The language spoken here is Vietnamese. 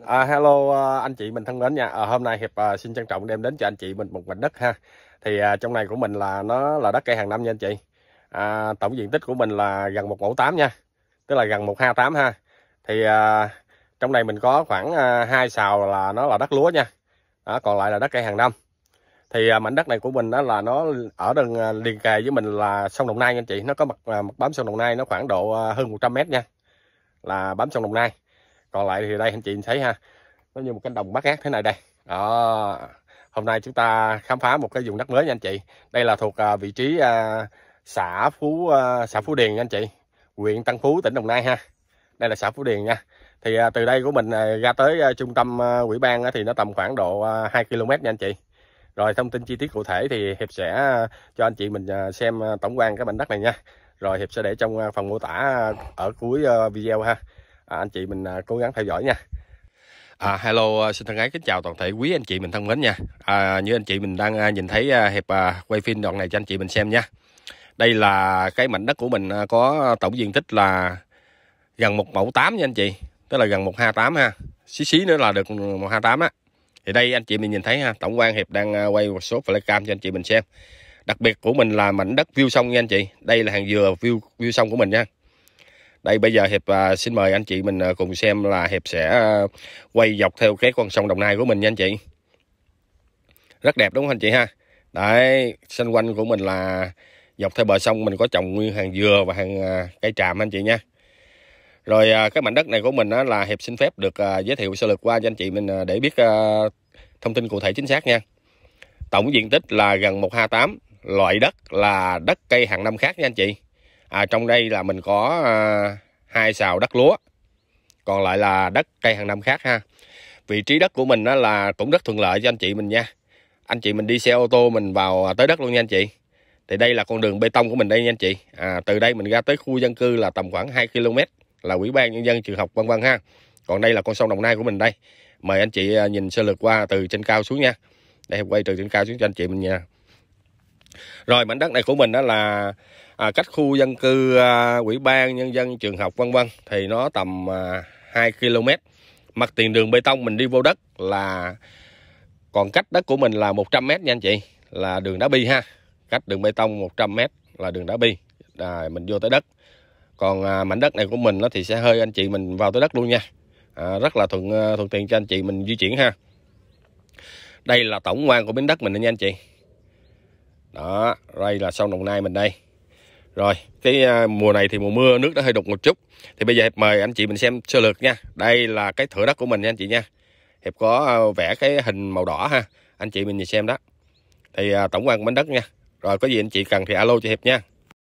À, hello à, anh chị mình thân mến nha. À, hôm nay hiệp à, xin trân trọng đem đến cho anh chị mình một mảnh đất ha. Thì à, trong này của mình là nó là đất cây hàng năm nha anh chị. À, tổng diện tích của mình là gần một mẫu tám nha, tức là gần một ha tám ha. Thì à, trong này mình có khoảng à, hai sào là nó là đất lúa nha. Đó, còn lại là đất cây hàng năm. Thì à, mảnh đất này của mình đó là nó ở đường à, liền kề với mình là sông Đồng Nai nha anh chị. Nó có mặt à, mặt bám sông Đồng Nai nó khoảng độ hơn 100 mét nha. Là bám sông Đồng Nai còn lại thì đây anh chị thấy ha nó như một cánh đồng bát ngát thế này đây đó hôm nay chúng ta khám phá một cái vùng đất mới nha anh chị đây là thuộc à, vị trí à, xã phú à, xã phú điền nha anh chị huyện tân phú tỉnh đồng nai ha đây là xã phú điền nha thì từ đây của mình ra tới trung tâm ủy ban thì nó tầm khoảng độ 2 km nha anh chị rồi thông tin chi tiết cụ thể thì hiệp sẽ cho anh chị mình xem tổng quan cái mảnh đất này nha rồi hiệp sẽ để trong phần mô tả ở cuối video ha à, anh chị mình à, cố gắng theo dõi nha À, hello à, xin thân ái kính chào toàn thể quý anh chị mình thân mến nha à, như anh chị mình đang à, nhìn thấy à, hiệp à, quay phim đoạn này cho anh chị mình xem nha đây là cái mảnh đất của mình à, có tổng diện tích là gần một mẫu tám nha anh chị tức là gần một ha tám ha xí xí nữa là được một ha tám á thì đây anh chị mình nhìn thấy ha tổng quan hiệp đang à, quay một số flycam cho anh chị mình xem đặc biệt của mình là mảnh đất view sông nha anh chị đây là hàng dừa view view sông của mình nha đây bây giờ hiệp à, xin mời anh chị mình à, cùng xem là hiệp sẽ à, quay dọc theo cái con sông đồng nai của mình nha anh chị rất đẹp đúng không anh chị ha đấy xung quanh của mình là dọc theo bờ sông mình có trồng nguyên hàng dừa và hàng cây tràm anh chị nha rồi cái mảnh đất này của mình là hiệp xin phép được giới thiệu sơ lược qua cho anh chị mình để biết thông tin cụ thể chính xác nha tổng diện tích là gần 128 loại đất là đất cây hàng năm khác nha anh chị à, trong đây là mình có à, hai xào đất lúa còn lại là đất cây hàng năm khác ha vị trí đất của mình đó là cũng rất thuận lợi cho anh chị mình nha anh chị mình đi xe ô tô mình vào à, tới đất luôn nha anh chị thì đây là con đường bê tông của mình đây nha anh chị à, từ đây mình ra tới khu dân cư là tầm khoảng 2 km là ủy ban nhân dân trường học vân vân ha còn đây là con sông đồng nai của mình đây mời anh chị à, nhìn sơ lược qua từ trên cao xuống nha để quay từ trên cao xuống cho anh chị mình nha rồi mảnh đất này của mình đó là à, cách khu dân cư à, quỹ ban nhân dân trường học vân vân thì nó tầm à, 2 km mặt tiền đường bê tông mình đi vô đất là còn cách đất của mình là 100 m nha anh chị là đường đá bi ha cách đường bê tông 100 m là đường đá bi à, mình vô tới đất còn à, mảnh đất này của mình nó thì sẽ hơi anh chị mình vào tới đất luôn nha à, rất là thuận à, thuận tiện cho anh chị mình di chuyển ha đây là tổng quan của miếng đất mình nha anh chị đó đây là sông đồng nai mình đây rồi cái à, mùa này thì mùa mưa nước nó hơi đục một chút thì bây giờ hiệp mời anh chị mình xem sơ lược nha đây là cái thửa đất của mình nha anh chị nha hiệp có à, vẽ cái hình màu đỏ ha anh chị mình nhìn xem đó thì à, tổng quan của mảnh đất nha rồi có gì anh chị cần thì alo cho hiệp nha